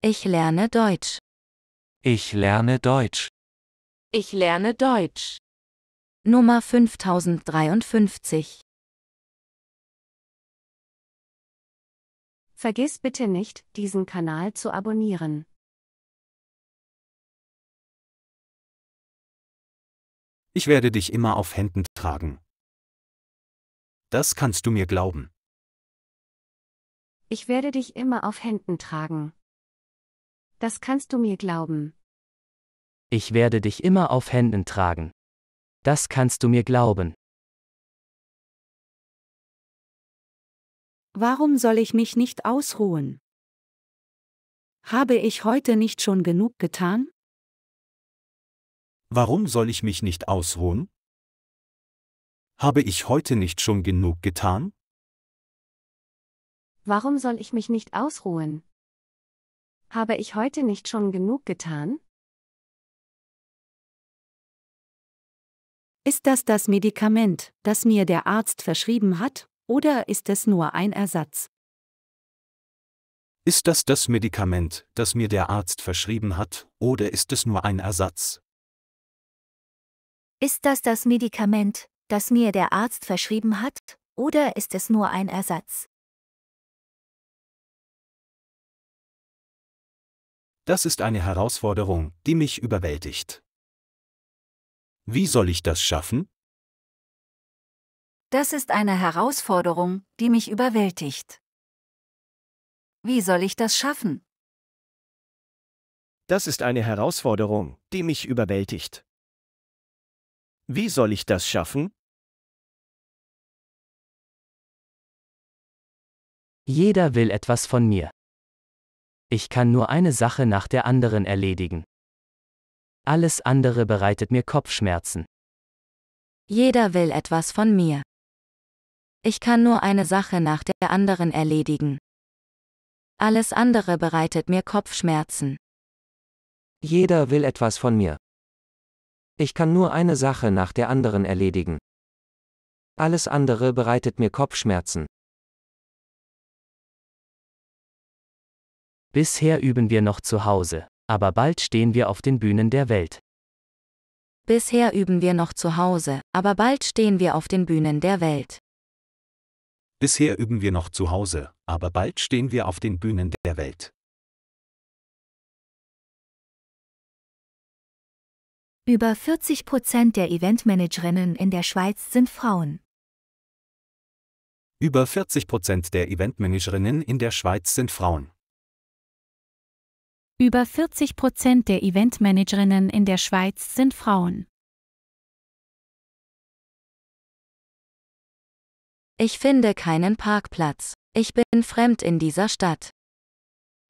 Ich lerne Deutsch. Ich lerne Deutsch. Ich lerne Deutsch. Nummer 5053. Vergiss bitte nicht, diesen Kanal zu abonnieren. Ich werde dich immer auf Händen tragen. Das kannst du mir glauben. Ich werde dich immer auf Händen tragen. Das kannst du mir glauben. Ich werde dich immer auf Händen tragen. Das kannst du mir glauben. Warum soll ich mich nicht ausruhen? Habe ich heute nicht schon genug getan? Warum soll ich mich nicht ausruhen? Habe ich heute nicht schon genug getan? Warum soll ich mich nicht ausruhen? Habe ich heute nicht schon genug getan? Ist das das Medikament, das mir der Arzt verschrieben hat, oder ist es nur ein Ersatz? Ist das das Medikament, das mir der Arzt verschrieben hat, oder ist es nur ein Ersatz? Ist das das Medikament, das mir der Arzt verschrieben hat, oder ist es nur ein Ersatz? das ist eine Herausforderung, die mich überwältigt. Wie soll ich das schaffen? Das ist eine Herausforderung, die mich überwältigt. Wie soll ich das schaffen? Das ist eine Herausforderung, die mich überwältigt. Wie soll ich das schaffen? Jeder will etwas von mir. Ich kann nur eine Sache nach der anderen erledigen. Alles andere bereitet mir Kopfschmerzen. Jeder will etwas von mir. Ich kann nur eine Sache nach der anderen erledigen. Alles andere bereitet mir Kopfschmerzen. Jeder will etwas von mir. Ich kann nur eine Sache nach der anderen erledigen. Alles andere bereitet mir Kopfschmerzen. Bisher üben wir noch zu Hause, aber bald stehen wir auf den Bühnen der Welt. Bisher üben wir noch zu Hause, aber bald stehen wir auf den Bühnen der Welt. Bisher üben wir noch zu Hause, aber bald stehen wir auf den Bühnen der Welt. Über 40 Prozent der Eventmanagerinnen in der Schweiz sind Frauen. Über 40 Prozent der Eventmanagerinnen in der Schweiz sind Frauen. Über 40 Prozent der Eventmanagerinnen in der Schweiz sind Frauen. Ich finde keinen Parkplatz. Ich bin fremd in dieser Stadt.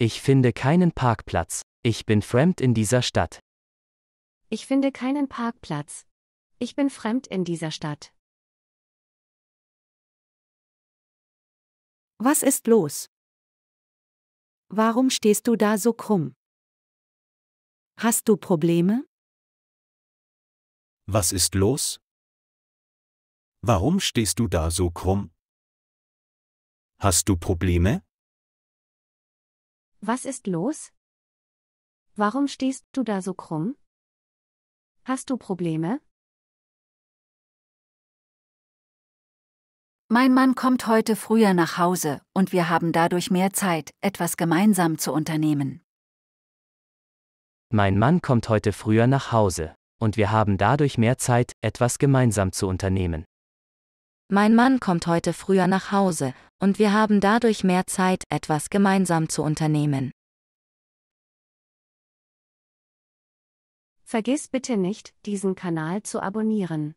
Ich finde keinen Parkplatz. Ich bin fremd in dieser Stadt. Ich finde keinen Parkplatz. Ich bin fremd in dieser Stadt. Was ist los? Warum stehst du da so krumm? Hast du Probleme? Was ist los? Warum stehst du da so krumm? Hast du Probleme? Was ist los? Warum stehst du da so krumm? Hast du Probleme? Mein Mann kommt heute früher nach Hause und wir haben dadurch mehr Zeit, etwas gemeinsam zu unternehmen. Mein Mann kommt heute früher nach Hause und wir haben dadurch mehr Zeit, etwas gemeinsam zu unternehmen. Mein Mann kommt heute früher nach Hause und wir haben dadurch mehr Zeit, etwas gemeinsam zu unternehmen. Vergiss bitte nicht, diesen Kanal zu abonnieren.